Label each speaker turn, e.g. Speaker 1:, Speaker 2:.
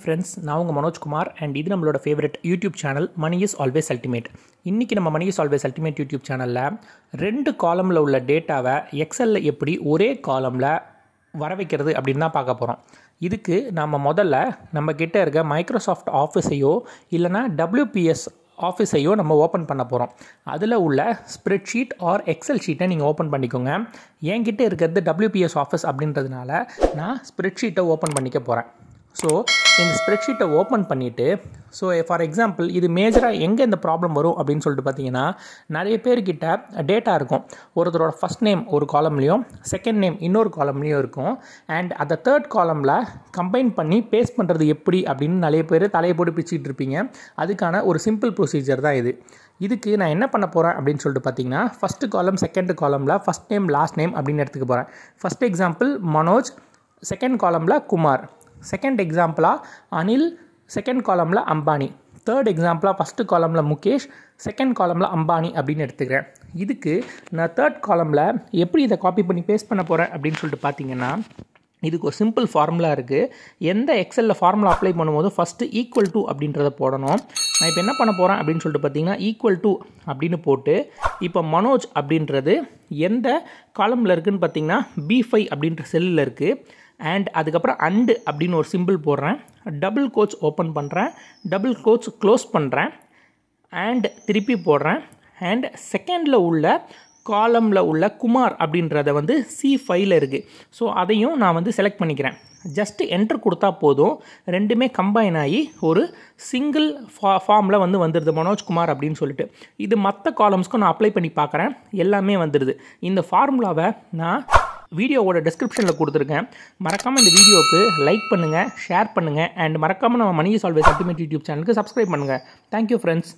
Speaker 1: friends நான் உங்கள் Manojkumar and இது நம்மளோட favourite YouTube channel money is always ultimate இன்றைக்கி நம்ம money is always ultimate YouTube சேனலில் ரெண்டு காலமில் உள்ள டேட்டாவை எக்ஸலில் எப்படி ஒரே காலமில் வர வைக்கிறது அப்படின்னு தான் பார்க்க போகிறோம் இதுக்கு நம்ம முதல்ல நம்ம கிட்டே இருக்க மைக்ரோசாஃப்ட் ஆஃபீஸையோ இல்லைனா டபிள்யூபிஎஸ் ஆஃபீஸையோ நம்ம ஓப்பன் பண்ண போகிறோம் அதில் உள்ள ஸ்ப்ரெட் ஷீட் ஆர் எக்ஸல் ஷீட்டை நீங்கள் ஓப்பன் பண்ணிக்கோங்க என்கிட்ட இருக்கிறது டபிள்யூபிஎஸ் ஆஃபீஸ் அப்படின்றதுனால நான் ஸ்ப்ரெட் ஷீட்டை ஓப்பன் பண்ணிக்க போகிறேன் ஸோ இந்த ஸ்ப்ரெட்ஷீட்டை ஓப்பன் பண்ணிவிட்டு ஸோ ஃபார் எக்ஸாம்பிள் இது மேஜராக எங்கே இந்த ப்ராப்ளம் வரும் அப்படின்னு சொல்லிட்டு பார்த்தீங்கன்னா நிறைய பேர்கிட்ட டேட்டா இருக்கும் ஒருத்தரோட ஃபஸ்ட் நேம் ஒரு காலம்லேயும் செகண்ட் நேம் இன்னொரு காலம்லேயும் இருக்கும் அண்ட் அந்த தேர்ட் காலமில் கம்பைன் பண்ணி பேஸ்ட் பண்ணுறது எப்படி அப்படின்னு நிறைய பேர் தலையை போட்டு பிடிச்சிட்டு இருப்பீங்க அதுக்கான ஒரு சிம்பிள் ப்ரொசீஜர் தான் இது இதுக்கு நான் என்ன பண்ண போகிறேன் அப்படின்னு சொல்லிட்டு பார்த்தீங்கன்னா ஃபஸ்ட்டு காலம் செகண்ட் காலமில் ஃபஸ்ட் நேம் லாஸ்ட் நேம் அப்படின்னு எடுத்துக்க போகிறேன் ஃபஸ்ட் எக்ஸாம்பிள் மனோஜ் செகண்ட் காலமில் குமார் செகண்ட் எக்ஸாம்பிளாக அனில் செகண்ட் காலமில் அம்பானி தேர்ட் எக்ஸாம்பிளாக ஃபஸ்ட்டு காலமில் முகேஷ் செகண்ட் காலமில் அம்பானி அப்படின்னு எடுத்துக்கிறேன் இதுக்கு நான் தேர்ட் காலமில் எப்படி இதை காப்பி பண்ணி பேஸ்ட் பண்ண போகிறேன் அப்படின்னு சொல்லிட்டு பார்த்தீங்கன்னா இதுக்கு ஒரு சிம்பிள் ஃபார்முலா இருக்குது எந்த எக்ஸலில் ஃபார்முலா அப்ளை பண்ணும்போது ஃபஸ்ட்டு ஈக்குவல் டு அப்படின்றத போடணும் நான் இப்போ என்ன பண்ண போகிறேன் அப்படின்னு சொல்லிட்டு பார்த்தீங்கன்னா ஈக்குவல் டு அப்படின்னு போட்டு இப்போ மனோஜ் அப்படின்றது எந்த காலமில் இருக்குதுன்னு பார்த்தீங்கன்னா பி ஃபைவ் அப்படின்ற செல்லில் இருக்குது அண்ட் அதுக்கப்புறம் அண்டு அப்படின்னு ஒரு சிம்பிள் போடுறேன் டபுள் கோட்ஸ் ஓப்பன் பண்ணுறேன் டபுள் கோட்ஸ் க்ளோஸ் பண்ணுறேன் அண்ட் திருப்பி போடுறேன் அண்ட் செகண்டில் உள்ள காலமில் உள்ள குமார் அப்படின்றத வந்து சி ஃபைவ்ல இருக்குது ஸோ அதையும் நான் வந்து செலக்ட் பண்ணிக்கிறேன் ஜஸ்ட்டு என்ட்ரு கொடுத்தா போதும் ரெண்டுமே கம்பைன் ஆகி ஒரு சிங்கிள் ஃபா ஃபார்மில் வந்து வந்துடுது மனோஜ்குமார் அப்படின்னு சொல்லிட்டு இது மற்ற காலம்ஸ்க்கும் நான் அப்ளை பண்ணி பார்க்குறேன் எல்லாமே வந்துடுது இந்த ஃபார்முலாவை நான் வீடியோவோட டிஸ்கிரிப்ஷனில் கொடுத்துருக்கேன் மறக்காமல் இந்த வீடியோவுக்கு லைக் பண்ணுங்கள் ஷேர் பண்ணுங்கள் அண்ட் மறக்காமல் நம்ம மணி சால்வேஸ் அல்டிமேட் யூடியூப் சேனலுக்கு சப்ஸ்கிரைப் பண்ணுங்கள் தேங்க்யூ ஃப்ரெண்ட்ஸ்